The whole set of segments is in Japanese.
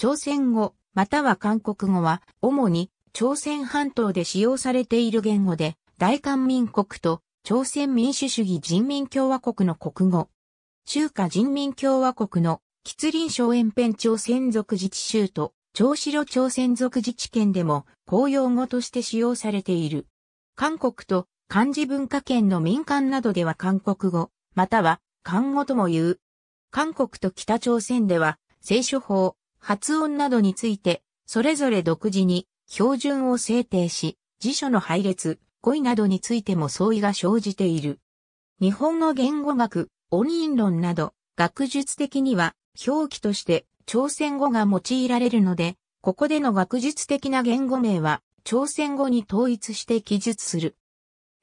朝鮮語、または韓国語は、主に朝鮮半島で使用されている言語で、大韓民国と朝鮮民主主義人民共和国の国語。中華人民共和国の吉林省延辺朝鮮族自治州と長白朝鮮族自治県でも公用語として使用されている。韓国と漢字文化圏の民間などでは韓国語、または漢語とも言う。韓国と北朝鮮では、聖書法、発音などについて、それぞれ独自に標準を制定し、辞書の配列、語彙などについても相違が生じている。日本の言語学、音韻論など、学術的には表記として朝鮮語が用いられるので、ここでの学術的な言語名は朝鮮語に統一して記述する。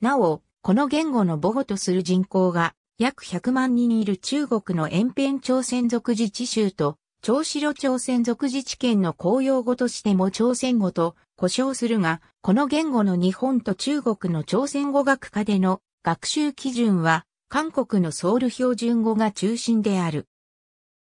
なお、この言語の母語とする人口が約100万人いる中国の延辺朝鮮族自治州と長城朝鮮族自治県の公用語としても朝鮮語と呼称するが、この言語の日本と中国の朝鮮語学科での学習基準は、韓国のソウル標準語が中心である。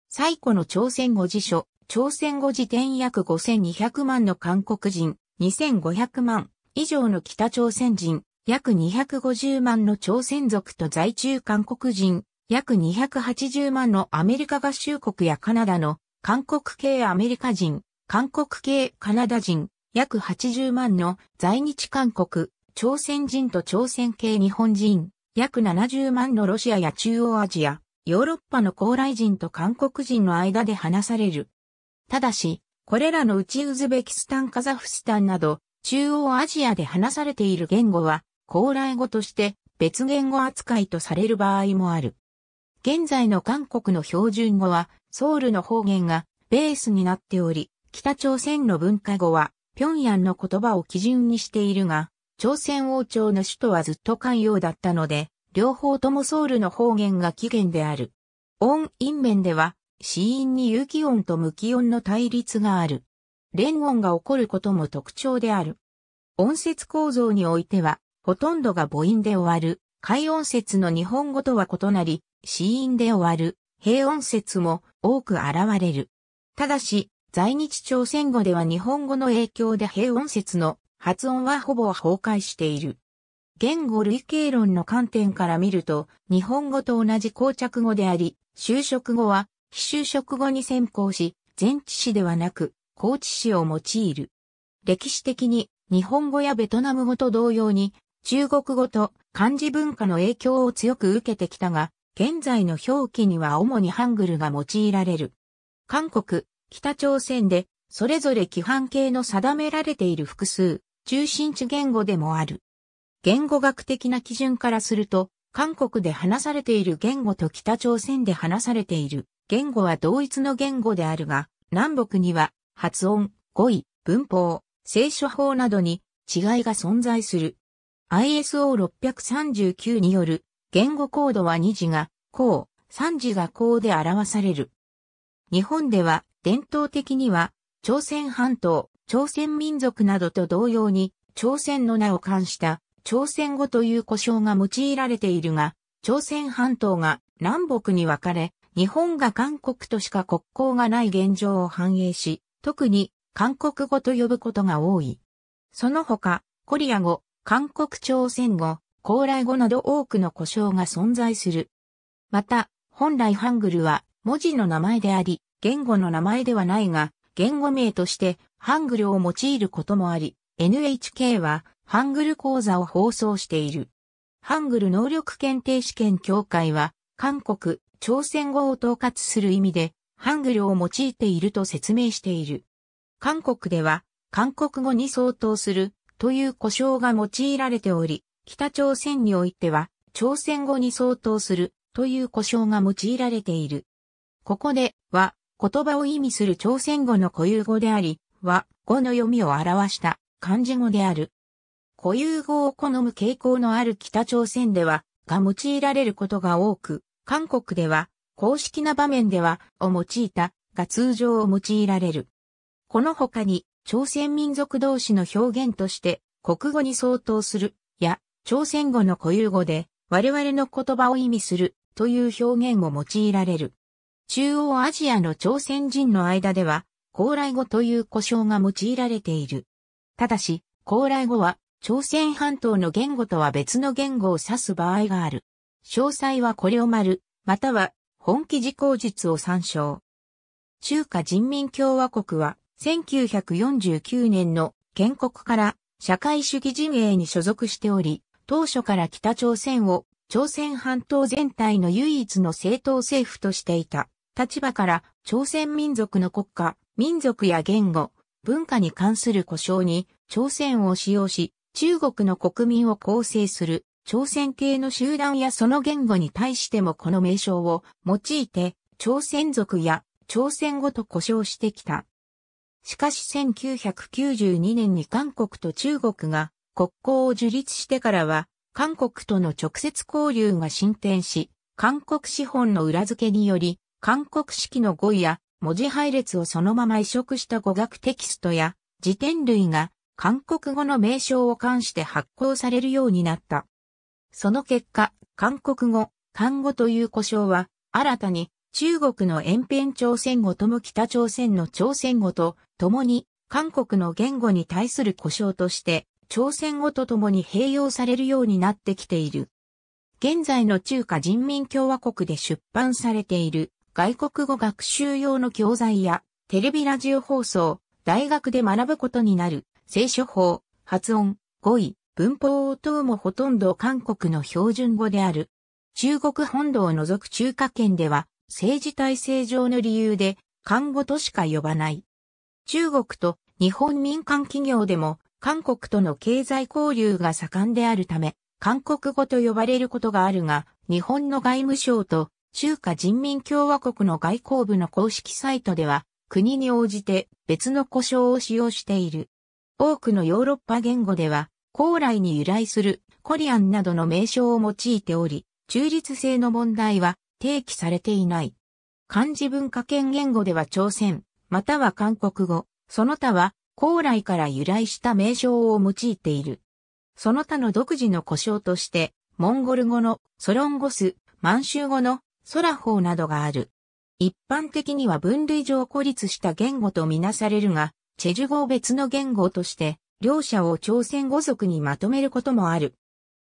最古の朝鮮語辞書、朝鮮語辞典約5200万の韓国人、2500万以上の北朝鮮人、約250万の朝鮮族と在中韓国人、約280万のアメリカ合衆国やカナダの韓国系アメリカ人、韓国系カナダ人、約80万の在日韓国、朝鮮人と朝鮮系日本人、約70万のロシアや中央アジア、ヨーロッパの高麗人と韓国人の間で話される。ただし、これらのうちウズベキスタンカザフスタンなど、中央アジアで話されている言語は、高麗語として別言語扱いとされる場合もある。現在の韓国の標準語はソウルの方言がベースになっており、北朝鮮の文化語は、平壌の言葉を基準にしているが、朝鮮王朝の首都はずっと関陽だったので、両方ともソウルの方言が起源である。音陰面では、死因に有機音と無機音の対立がある。連音が起こることも特徴である。音節構造においては、ほとんどが母音で終わる。海音節の日本語とは異なり、死因で終わる。平穏説も多く現れる。ただし、在日朝鮮語では日本語の影響で平穏説の発音はほぼ崩壊している。言語類型論の観点から見ると、日本語と同じ膠着語であり、就職語は非就職語に先行し、前置詞ではなく、後置詞を用いる。歴史的に日本語やベトナム語と同様に中国語と漢字文化の影響を強く受けてきたが、現在の表記には主にハングルが用いられる。韓国、北朝鮮で、それぞれ規範系の定められている複数、中心地言語でもある。言語学的な基準からすると、韓国で話されている言語と北朝鮮で話されている言語は同一の言語であるが、南北には発音、語彙、文法、聖書法などに違いが存在する。ISO639 による言語コードは2字が、こう、3字がこうで表される。日本では、伝統的には、朝鮮半島、朝鮮民族などと同様に、朝鮮の名を冠した、朝鮮語という呼称が用いられているが、朝鮮半島が南北に分かれ、日本が韓国としか国交がない現状を反映し、特に韓国語と呼ぶことが多い。その他、コリア語、韓国朝鮮語、高麗語など多くの故障が存在する。また、本来ハングルは文字の名前であり、言語の名前ではないが、言語名としてハングルを用いることもあり、NHK はハングル講座を放送している。ハングル能力検定試験協会は、韓国、朝鮮語を統括する意味で、ハングルを用いていると説明している。韓国では、韓国語に相当するという呼称が用いられており、北朝鮮においては、朝鮮語に相当するという呼称が用いられている。ここで、は、言葉を意味する朝鮮語の固有語であり、は、語の読みを表した漢字語である。固有語を好む傾向のある北朝鮮では、が用いられることが多く、韓国では、公式な場面では、を用いた、が通常を用いられる。この他に、朝鮮民族同士の表現として、国語に相当する朝鮮語の固有語で、我々の言葉を意味するという表現を用いられる。中央アジアの朝鮮人の間では、高麗語という呼称が用いられている。ただし、高麗語は朝鮮半島の言語とは別の言語を指す場合がある。詳細はこれを丸、または本記事項述を参照。中華人民共和国は1949年の建国から社会主義陣営に所属しており、当初から北朝鮮を朝鮮半島全体の唯一の政党政府としていた立場から朝鮮民族の国家、民族や言語、文化に関する故障に朝鮮を使用し中国の国民を構成する朝鮮系の集団やその言語に対してもこの名称を用いて朝鮮族や朝鮮語と呼称してきた。しかし1992年に韓国と中国が国交を樹立してからは、韓国との直接交流が進展し、韓国資本の裏付けにより、韓国式の語彙や文字配列をそのまま移植した語学テキストや辞典類が韓国語の名称を冠して発行されるようになった。その結果、韓国語、漢語という呼称は、新たに中国の延辺朝鮮語とも北朝鮮の朝鮮語と共に韓国の言語に対する呼称として朝鮮語とともに併用されるようになってきている。現在の中華人民共和国で出版されている外国語学習用の教材やテレビラジオ放送、大学で学ぶことになる聖書法、発音、語彙、文法等もほとんど韓国の標準語である。中国本土を除く中華圏では政治体制上の理由で漢語としか呼ばない。中国と日本民間企業でも韓国との経済交流が盛んであるため、韓国語と呼ばれることがあるが、日本の外務省と中華人民共和国の外交部の公式サイトでは、国に応じて別の呼称を使用している。多くのヨーロッパ言語では、高麗に由来するコリアンなどの名称を用いており、中立性の問題は提起されていない。漢字文化圏言語では朝鮮、または韓国語、その他は高麗から由来した名称を用いている。その他の独自の故障として、モンゴル語のソロンゴス、満州語のソラホーなどがある。一般的には分類上孤立した言語とみなされるが、チェジュ語別の言語として、両者を朝鮮語族にまとめることもある。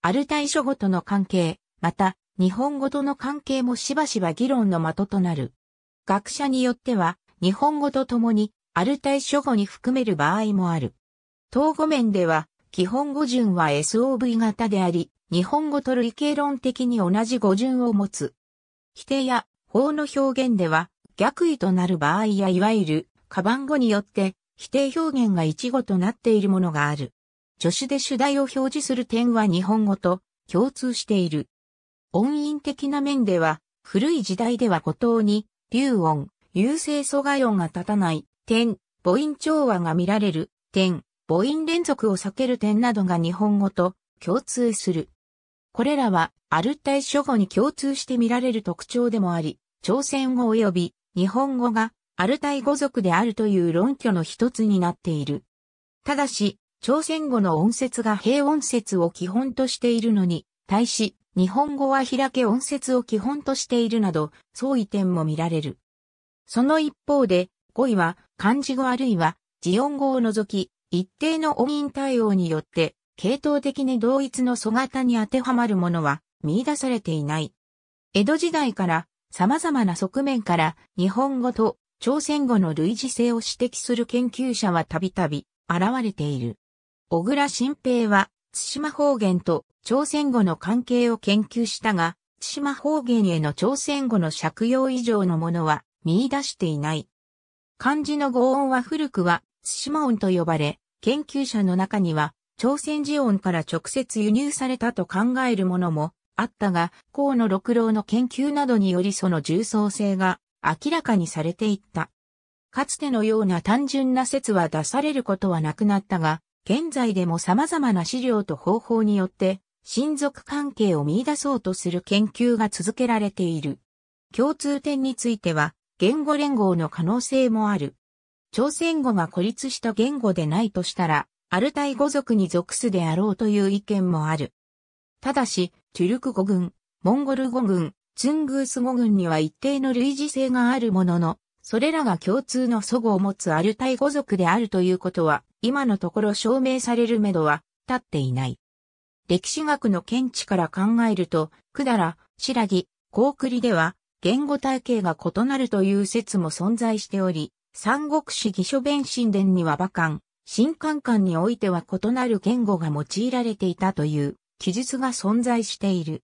アルタイ諸語との関係、また、日本語との関係もしばしば議論の的となる。学者によっては、日本語とともにアルタイ諸語に含める場合もある。統語面では、基本語順は SOV 型であり、日本語と類型論的に同じ語順を持つ。否定や法の表現では、逆位となる場合やいわゆる、カバン語によって、否定表現が一語となっているものがある。助手で主題を表示する点は日本語と共通している。音韻的な面では、古い時代では古頭に、流音、優勢阻害音が立たない、点、母音調和が見られる、点、母音連続を避ける点などが日本語と共通する。これらは、アルタイ諸語に共通して見られる特徴でもあり、朝鮮語及び日本語がアルタイ語族であるという論拠の一つになっている。ただし、朝鮮語の音節が平音節を基本としているのに、対し、日本語は開け音節を基本としているなど、相違点も見られる。その一方で、語彙は漢字語あるいは、字音語を除き、一定の音韻対応によって、系統的に同一の素型に当てはまるものは見出されていない。江戸時代から様々な側面から日本語と朝鮮語の類似性を指摘する研究者はたびたび現れている。小倉新平は津島方言と朝鮮語の関係を研究したが、津島方言への朝鮮語の借用以上のものは見出していない。漢字の語音は古くは、対馬音と呼ばれ、研究者の中には、朝鮮時音から直接輸入されたと考えるものもあったが、河野六郎の研究などによりその重層性が明らかにされていった。かつてのような単純な説は出されることはなくなったが、現在でも様々な資料と方法によって、親族関係を見出そうとする研究が続けられている。共通点については、言語連合の可能性もある。朝鮮語が孤立した言語でないとしたら、アルタイ語族に属すであろうという意見もある。ただし、チュルク語群、モンゴル語群、ツングース語群には一定の類似性があるものの、それらが共通の祖語を持つアルタイ語族であるということは、今のところ証明されるめどは立っていない。歴史学の見地から考えると、百済、白木、高栗では、言語体系が異なるという説も存在しており、三国志義書弁神殿には馬漢、新漢漢においては異なる言語が用いられていたという記述が存在している。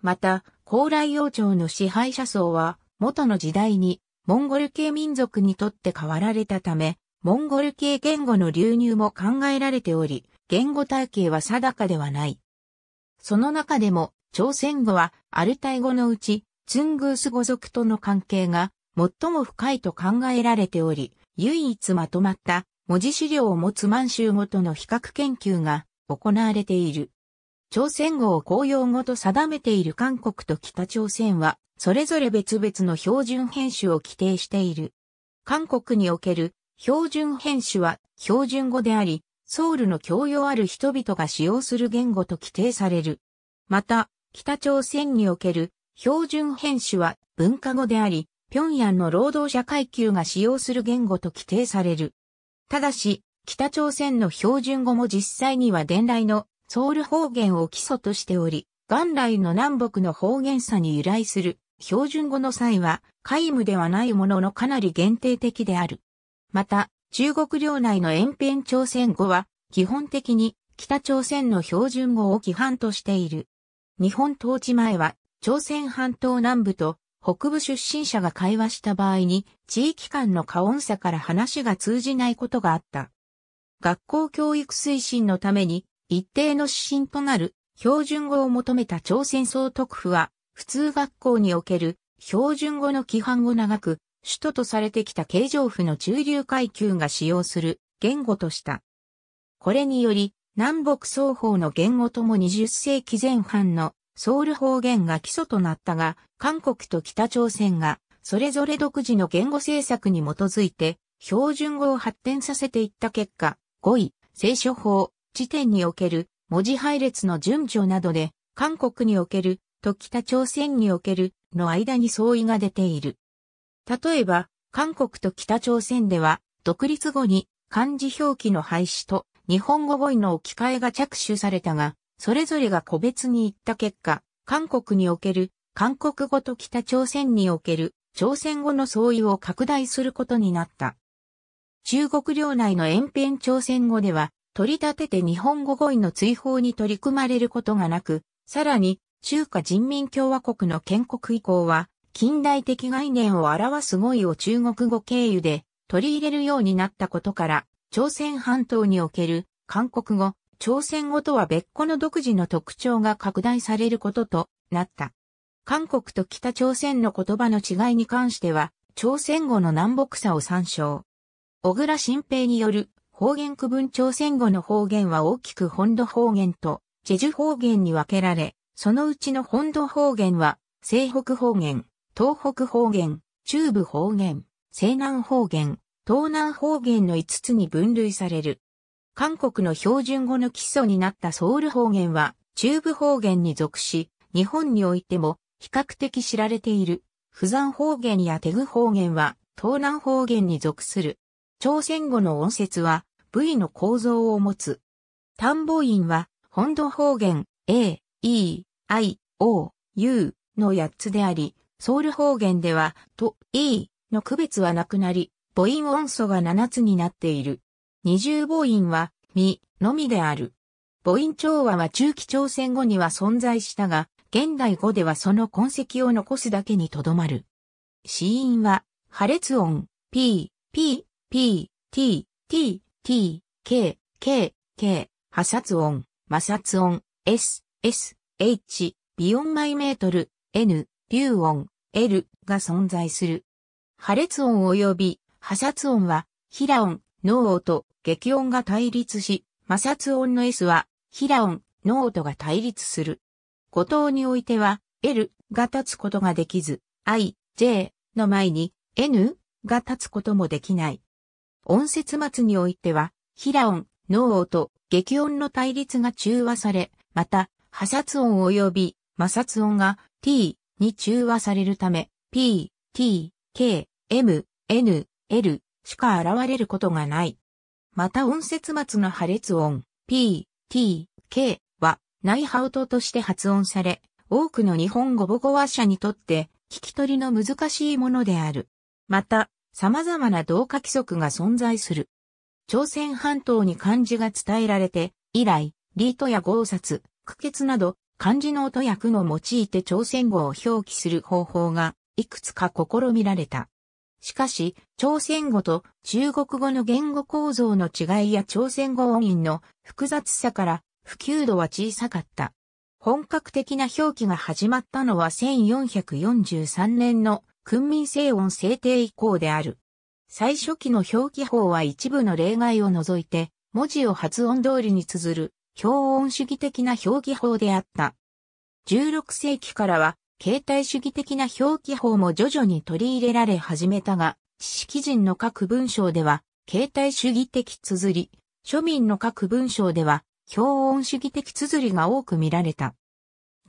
また、高麗王朝の支配者層は、元の時代に、モンゴル系民族にとって変わられたため、モンゴル系言語の流入も考えられており、言語体系は定かではない。その中でも、朝鮮語はアルタイ語のうち、ツングース語族との関係が最も深いと考えられており、唯一まとまった文字資料を持つ満州語との比較研究が行われている。朝鮮語を公用語と定めている韓国と北朝鮮は、それぞれ別々の標準編集を規定している。韓国における標準編集は標準語であり、ソウルの教養ある人々が使用する言語と規定される。また、北朝鮮における標準編集は文化語であり、平壌の労働者階級が使用する言語と規定される。ただし、北朝鮮の標準語も実際には伝来のソウル方言を基礎としており、元来の南北の方言差に由来する標準語の際は、皆無ではないもののかなり限定的である。また、中国領内の延辺朝鮮語は、基本的に北朝鮮の標準語を規範としている。日本統治前は朝鮮半島南部と北部出身者が会話した場合に地域間の過音差から話が通じないことがあった。学校教育推進のために一定の指針となる標準語を求めた朝鮮総督府は普通学校における標準語の規範を長く首都とされてきた京城府の中流階級が使用する言語とした。これにより南北双方の言語とも20世紀前半のソウル方言が基礎となったが、韓国と北朝鮮が、それぞれ独自の言語政策に基づいて、標準語を発展させていった結果、5位、聖書法、辞典における文字配列の順序などで、韓国におけると北朝鮮におけるの間に相違が出ている。例えば、韓国と北朝鮮では、独立後に漢字表記の廃止と日本語語彙の置き換えが着手されたが、それぞれが個別に行った結果、韓国における韓国語と北朝鮮における朝鮮語の相違を拡大することになった。中国領内の延辺朝鮮語では、取り立てて日本語語彙の追放に取り組まれることがなく、さらに、中華人民共和国の建国以降は、近代的概念を表す語彙を中国語経由で取り入れるようになったことから、朝鮮半島における韓国語、朝鮮語とは別個の独自の特徴が拡大されることとなった。韓国と北朝鮮の言葉の違いに関しては、朝鮮語の南北差を参照。小倉新平による方言区分朝鮮語の方言は大きく本土方言とチェジュ方言に分けられ、そのうちの本土方言は西北方言、東北方言、中部方言、西南方言、東南方言の5つに分類される。韓国の標準語の基礎になったソウル方言は、中部方言に属し、日本においても比較的知られている。釜山方言やテグ方言は、東南方言に属する。朝鮮語の音節は、V の構造を持つ。単母音は、本土方言 A、E、I、O、U の8つであり、ソウル方言では、と、E の区別はなくなり、母音音素が7つになっている。二重母音は、み、のみである。母音調和は中期朝鮮語には存在したが、現代語ではその痕跡を残すだけにとどまる。死因は、破裂音、p、p、p、t、t、t、k、k、k、破殺音、摩擦音、s、s、h、ビオンマイメートル、n、流音、l が存在する。破裂音及び破殺音は、ヒラ音、脳音、激音が対立し、摩擦音の S は、平音、ノートが対立する。五等においては、L が立つことができず、I、J の前に N が立つこともできない。音節末においては、平音、ノ音ト激音の対立が中和され、また、破殺音及び摩擦音が t に中和されるため、p, t, k, m, n, l しか現れることがない。また音節末の破裂音、p, t, k は内波音として発音され、多くの日本語母語話者にとって聞き取りの難しいものである。また、様々な同化規則が存在する。朝鮮半島に漢字が伝えられて、以来、リートや豪札、苦血など、漢字の音や句用いて朝鮮語を表記する方法が、いくつか試みられた。しかし、朝鮮語と中国語の言語構造の違いや朝鮮語音韻の複雑さから普及度は小さかった。本格的な表記が始まったのは1443年の訓民制音制定以降である。最初期の表記法は一部の例外を除いて、文字を発音通りに綴る、表音主義的な表記法であった。16世紀からは、形態主義的な表記法も徐々に取り入れられ始めたが、知識人の各文章では、形態主義的綴り、庶民の各文章では、表音主義的綴りが多く見られた。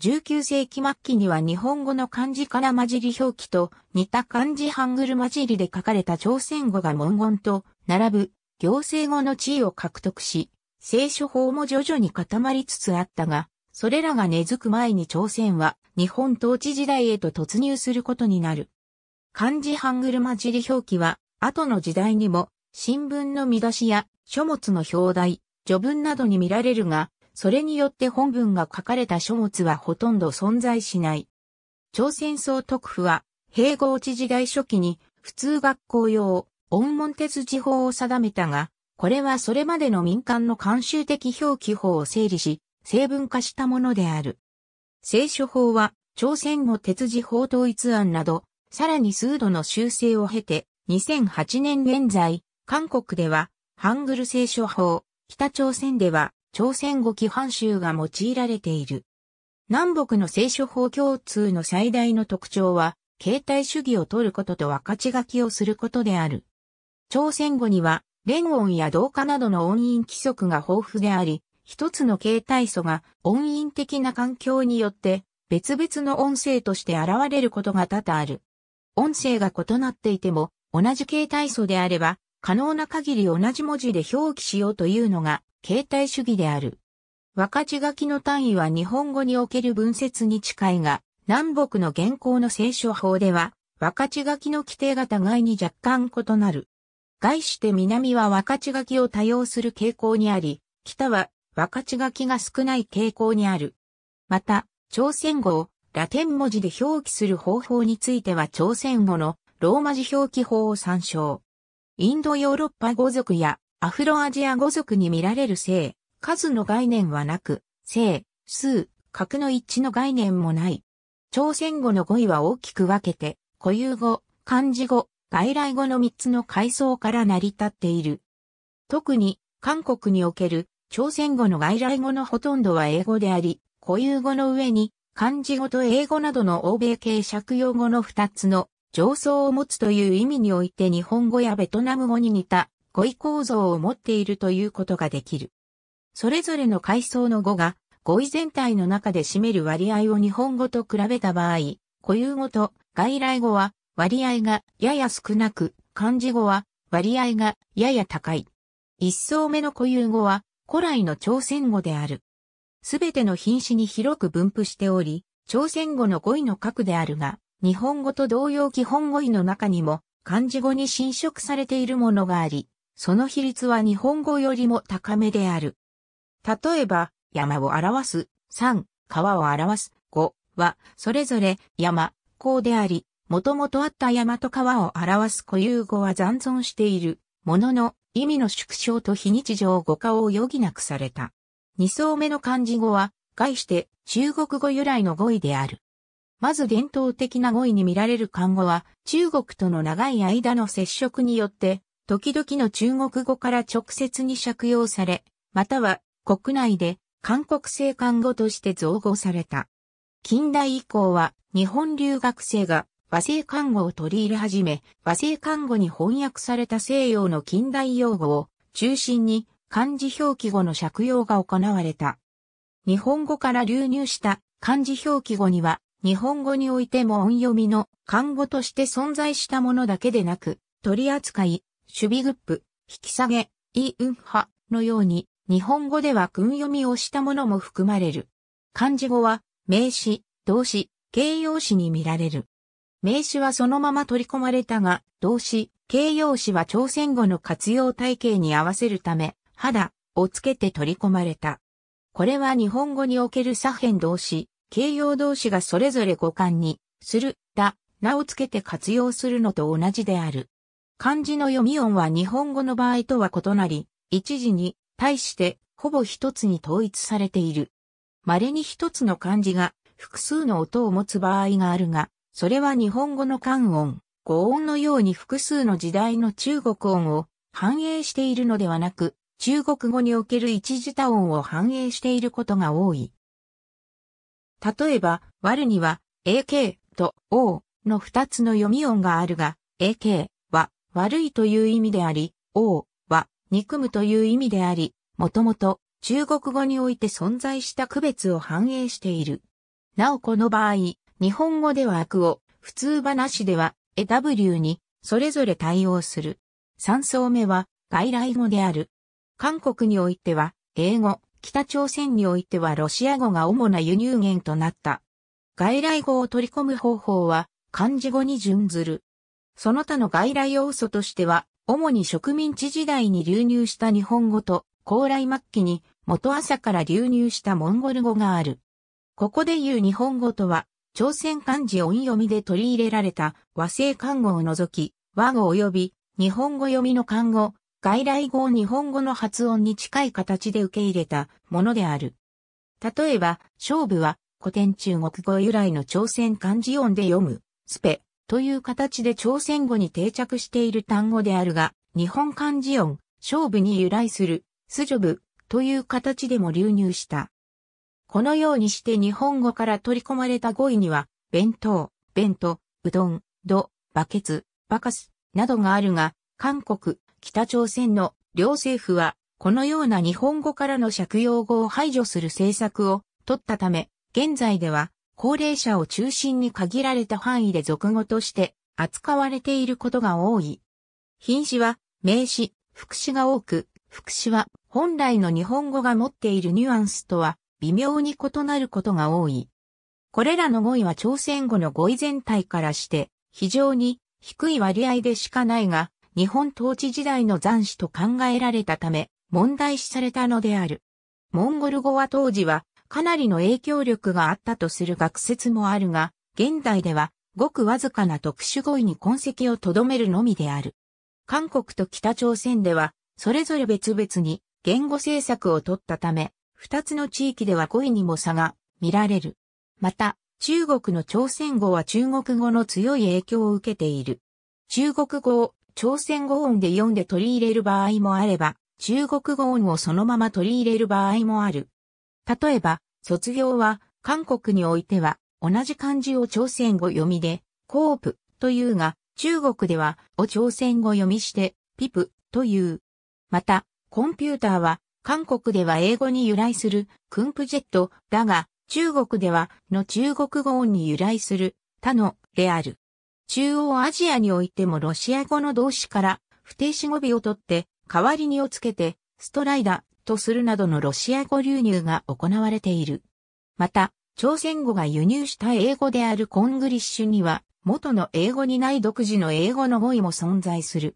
19世紀末期には日本語の漢字から混じり表記と似た漢字ハングル混じりで書かれた朝鮮語が文言と並ぶ行政語の地位を獲得し、聖書法も徐々に固まりつつあったが、それらが根付く前に朝鮮は日本統治時代へと突入することになる。漢字ハングル混じり表記は、後の時代にも、新聞の見出しや書物の表題、序文などに見られるが、それによって本文が書かれた書物はほとんど存在しない。朝鮮総督府は、併合地時代初期に、普通学校用、音門鉄字法を定めたが、これはそれまでの民間の慣習的表記法を整理し、成文化したものである。聖書法は、朝鮮語鉄字法統一案など、さらに数度の修正を経て、2008年現在、韓国では、ハングル聖書法、北朝鮮では、朝鮮語規範集が用いられている。南北の聖書法共通の最大の特徴は、携帯主義を取ることと分かち書きをすることである。朝鮮語には、連音や同化などの音韻規則が豊富であり、一つの形態素が音韻的な環境によって別々の音声として現れることが多々ある。音声が異なっていても同じ形態素であれば可能な限り同じ文字で表記しようというのが形態主義である。分かち書きの単位は日本語における文節に近いが、南北の現行の聖書法では、分かち書きの規定が互いに若干異なる。外して南はかち書きを多用する傾向にあり、北は分かち書きが少ない傾向にある。また、朝鮮語をラテン文字で表記する方法については朝鮮語のローマ字表記法を参照。インドヨーロッパ語族やアフロアジア語族に見られる性、数の概念はなく、性、数、格の一致の概念もない。朝鮮語の語彙は大きく分けて、固有語、漢字語、外来語の3つの階層から成り立っている。特に、韓国における朝鮮語の外来語のほとんどは英語であり、固有語の上に漢字語と英語などの欧米系借用語の二つの上層を持つという意味において日本語やベトナム語に似た語彙構造を持っているということができる。それぞれの階層の語が語彙全体の中で占める割合を日本語と比べた場合、固有語と外来語は割合がやや少なく、漢字語は割合がやや高い。一層目の固有語は古来の朝鮮語である。すべての品詞に広く分布しており、朝鮮語の語彙の核であるが、日本語と同様基本語彙の中にも漢字語に侵食されているものがあり、その比率は日本語よりも高めである。例えば、山を表す、山、川を表す、語は、それぞれ山、港であり、もともとあった山と川を表す固有語は残存している、ものの、意味の縮小と非日常語化を余儀なくされた。二層目の漢字語は、概して中国語由来の語彙である。まず伝統的な語彙に見られる漢語は、中国との長い間の接触によって、時々の中国語から直接に借用され、または国内で韓国製漢語として造語された。近代以降は日本留学生が和製看護を取り入れ始め、和製看護に翻訳された西洋の近代用語を中心に漢字表記語の借用が行われた。日本語から流入した漢字表記語には、日本語においても音読みの漢語として存在したものだけでなく、取り扱い、守備グップ、引き下げ、イウンハのように、日本語では訓読みをしたものも含まれる。漢字語は、名詞、動詞、形容詞に見られる。名詞はそのまま取り込まれたが、動詞、形容詞は朝鮮語の活用体系に合わせるため、肌をつけて取り込まれた。これは日本語における左辺動詞、形容動詞がそれぞれ互換に、する、だ、名をつけて活用するのと同じである。漢字の読み音は日本語の場合とは異なり、一時に対してほぼ一つに統一されている。稀に一つの漢字が複数の音を持つ場合があるが、それは日本語の漢音、語音のように複数の時代の中国音を反映しているのではなく、中国語における一字多音を反映していることが多い。例えば、割には、AK と O の二つの読み音があるが、AK は悪いという意味であり、O は憎むという意味であり、もともと中国語において存在した区別を反映している。なおこの場合、日本語では悪を、普通話では e w にそれぞれ対応する。三層目は外来語である。韓国においては英語、北朝鮮においてはロシア語が主な輸入源となった。外来語を取り込む方法は漢字語に準ずる。その他の外来要素としては、主に植民地時代に流入した日本語と、高麗末期に元朝から流入したモンゴル語がある。ここで言う日本語とは、朝鮮漢字音読みで取り入れられた和製漢語を除き、和語及び日本語読みの漢語、外来語を日本語の発音に近い形で受け入れたものである。例えば、勝負は古典中国語由来の朝鮮漢字音で読む、スペという形で朝鮮語に定着している単語であるが、日本漢字音、勝負に由来する、スジョブという形でも流入した。このようにして日本語から取り込まれた語彙には、弁当、弁と、うどん、ど、バケツ、バカス、などがあるが、韓国、北朝鮮の両政府は、このような日本語からの借用語を排除する政策を取ったため、現在では、高齢者を中心に限られた範囲で俗語として扱われていることが多い。品詞は名詞、副詞が多く、副詞は本来の日本語が持っているニュアンスとは微妙に異なることが多い。これらの語彙は朝鮮語の語彙全体からして非常に低い割合でしかないが、日本統治時代の残死と考えられたため問題視されたのである。モンゴル語は当時はかなりの影響力があったとする学説もあるが、現代ではごくわずかな特殊語彙に痕跡を留めるのみである。韓国と北朝鮮では、それぞれ別々に言語政策を取ったため、二つの地域では彙にも差が見られる。また、中国の朝鮮語は中国語の強い影響を受けている。中国語を朝鮮語音で読んで取り入れる場合もあれば、中国語音をそのまま取り入れる場合もある。例えば、卒業は、韓国においては、同じ漢字を朝鮮語読みで、コープというが、中国では、を朝鮮語読みして、ピプという。また、コンピューターは、韓国では英語に由来するクンプジェットだが、中国ではの中国語音に由来する他のである。中央アジアにおいてもロシア語の動詞から不定詞語尾を取って代わりにをつけてストライダとするなどのロシア語流入が行われている。また、朝鮮語が輸入した英語であるコングリッシュには元の英語にない独自の英語の語彙も存在する。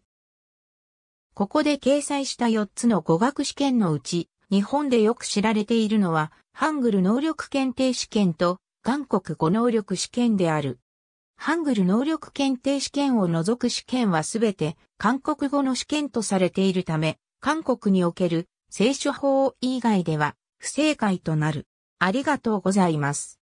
ここで掲載した4つの語学試験のうち、日本でよく知られているのは、ハングル能力検定試験と、韓国語能力試験である。ハングル能力検定試験を除く試験はすべて韓国語の試験とされているため、韓国における聖書法以外では不正解となる。ありがとうございます。